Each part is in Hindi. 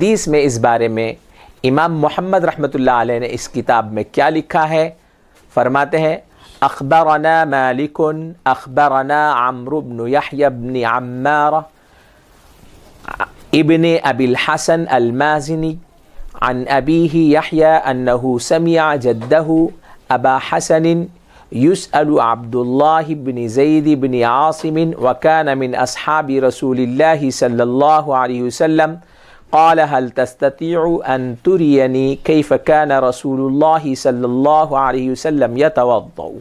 हदीस में इस बारे में इमाम मोहम्मद रहमतुल्लाह अलैह ने इस किताब में क्या लिखा है फरमाते हैं अखबर मालिक अखबरना आमरुबन याबन अम्मार इबन अबिल हसन अलमाजनी عن أبيه يحيى أنه سمع جده أبا حسن يسأل عبد الله بن زيد بن عاصم وكان من أصحاب رسول الله صلى الله عليه وسلم قال هل تستطيع أن تريني كيف كان رسول الله صلى الله عليه وسلم يتوضأ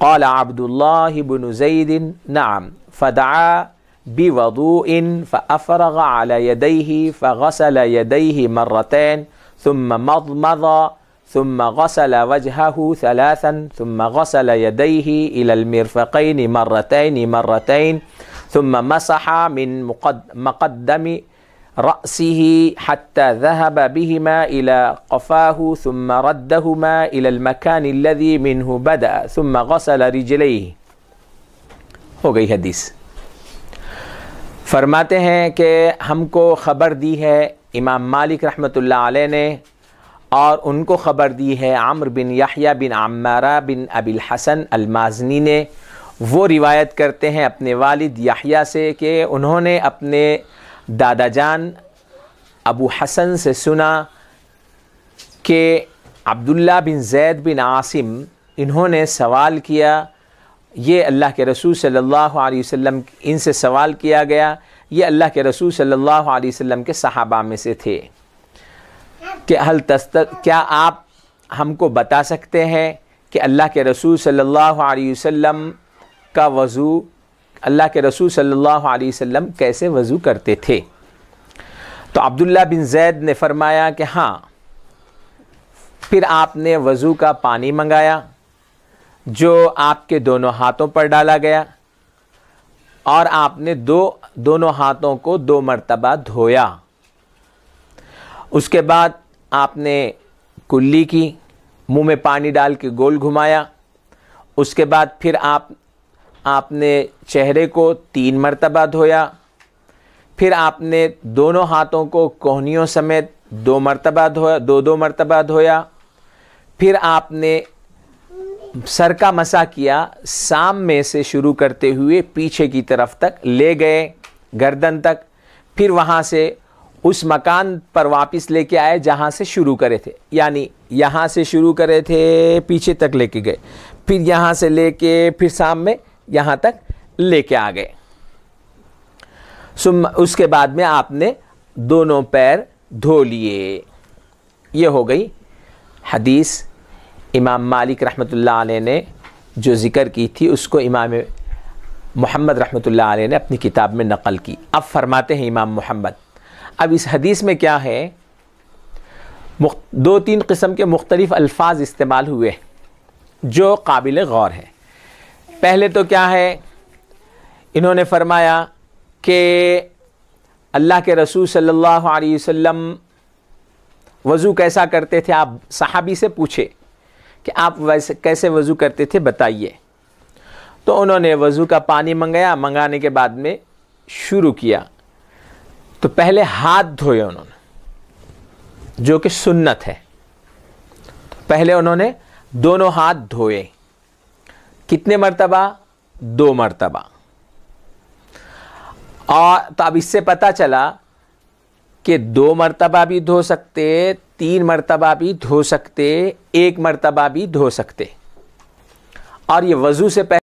قال عبد الله بن زيد نعم فدعا بوضوء فأفرغ على يديه فغسل يديه مرتين ثم مضمض ثم غسل وجهه ثلاثا ثم غسل يديه إلى المرفقين مرتين مرتين ثم مسح من مقدم رأسه حتى ذهب بهما إلى قفاه ثم ردهما إلى المكان الذي منه بدأ ثم غسل رجليه हो गई हदीस फरमाते हैं कि हमको ख़बर दी है इमाम मालिक रहमतुल्लाह ने और उनको ख़बर दी है आमर बिन याहिया बिन आमारा बिन अबिल हसन अलमाजनी ने वो रिवायत करते हैं अपने वालिद याहिया से कि उन्होंने अपने दादा जान अबू हसन से सुना कि अब्दुल्ला बिन जैद बिन आसिम इन्होंने सवाल किया ये अल्लाह के रसूल सल्लल्लाहु अलैहि वसल्लम इनसे सवाल किया गया ये अल्लाह के रसूल सल्लल्लाहु अलैहि वसल्लम के सहाबा में से थे कि हल तस्त क्या आप हमको बता सकते हैं कि अल्लाह के रसूल सल्लल्लाहु अलैहि वसल्लम का वज़ू अल्लाह के रसूल सल्लल्लाहु अलैहि वसल्लम कैसे वज़ू करते थे तो अब्दुल्ला बिन जैद ने फरमाया कि हाँ फिर आपने वज़ू का पानी मंगाया जो आपके दोनों हाथों पर डाला गया और आपने दो दोनों हाथों को दो मरतबा धोया उसके बाद आपने कुल्ली की मुंह में पानी डाल के गोल घुमाया उसके बाद फिर आप आपने चेहरे को तीन मरतबा धोया फिर आपने दोनों हाथों को कोहनियों समेत दो मरतबा धोया दो दो मरतबा धोया फिर आपने सर का मसा किया साम में से शुरू करते हुए पीछे की तरफ तक ले गए गर्दन तक फिर वहाँ से उस मकान पर वापस लेके आए जहाँ से शुरू करे थे यानी यहाँ से शुरू करे थे पीछे तक लेके गए फिर यहाँ से लेके फिर शाम में यहाँ तक लेके आ गए उसके बाद में आपने दोनों पैर धो लिए ये हो गई हदीस इमाम मालिक रहमतुल्लाह अलैह ने जो ज़िक्र की थी उसको इमाम मोहम्मद रहमतुल्लाह अलैह ने अपनी किताब में नकल की अब फरमाते हैं इमाम मोहम्मद अब इस हदीस में क्या है दो तीन किस्म के मुख्तलिफ़ अल्फाज इस्तेमाल हुए जो काबिल गौर है पहले तो क्या है इन्होंने फरमाया कि अल्लाह के रसूल सल्लल्लाहु अलैहि वसल्लम वज़ू कैसा करते थे आप सहाबी से पूछे कि आप वैसे कैसे वज़ू करते थे बताइए तो उन्होंने वज़ू का पानी मंगाया मंगाने के बाद में शुरू किया तो पहले हाथ धोए उन्होंने जो कि सुन्नत है तो पहले उन्होंने दोनों हाथ धोए कितने मरतबा दो मरतबा और तो अब इससे पता चला कि दो मरतबा भी धो सकते तीन मरतबा भी धो सकते एक मरतबा भी धो सकते और ये वज़ू से पहले